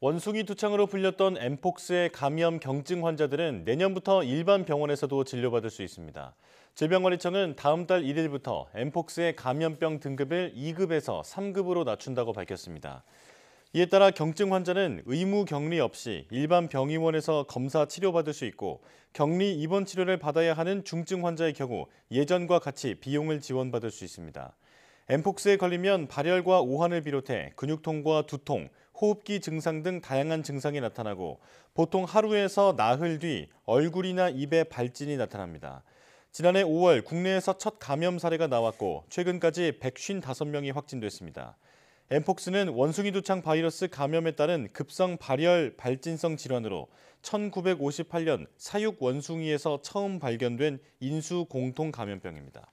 원숭이 두창으로 불렸던 엠폭스의 감염 경증 환자들은 내년부터 일반 병원에서도 진료받을 수 있습니다. 질병관리청은 다음 달 1일부터 엠폭스의 감염병 등급을 2급에서 3급으로 낮춘다고 밝혔습니다. 이에 따라 경증 환자는 의무 격리 없이 일반 병의원에서 검사 치료받을 수 있고 격리 입원 치료를 받아야 하는 중증 환자의 경우 예전과 같이 비용을 지원받을 수 있습니다. 엠폭스에 걸리면 발열과 오한을 비롯해 근육통과 두통, 호흡기 증상 등 다양한 증상이 나타나고 보통 하루에서 나흘 뒤 얼굴이나 입에 발진이 나타납니다. 지난해 5월 국내에서 첫 감염 사례가 나왔고 최근까지 155명이 확진됐습니다. 엠폭스는 원숭이 두창 바이러스 감염에 따른 급성 발열 발진성 질환으로 1958년 사육 원숭이에서 처음 발견된 인수 공통 감염병입니다.